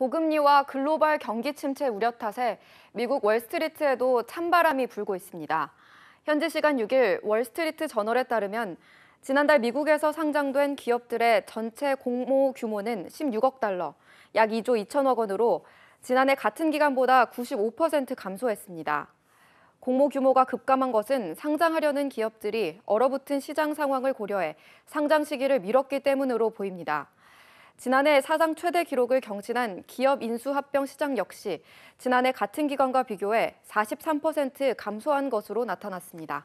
고금리와 글로벌 경기 침체 우려 탓에 미국 월스트리트에도 찬바람이 불고 있습니다. 현지 시간 6일 월스트리트 저널에 따르면 지난달 미국에서 상장된 기업들의 전체 공모 규모는 16억 달러, 약 2조 2천억 원으로 지난해 같은 기간보다 95% 감소했습니다. 공모 규모가 급감한 것은 상장하려는 기업들이 얼어붙은 시장 상황을 고려해 상장 시기를 미뤘기 때문으로 보입니다. 지난해 사상 최대 기록을 경신한 기업 인수합병 시장 역시 지난해 같은 기간과 비교해 43% 감소한 것으로 나타났습니다.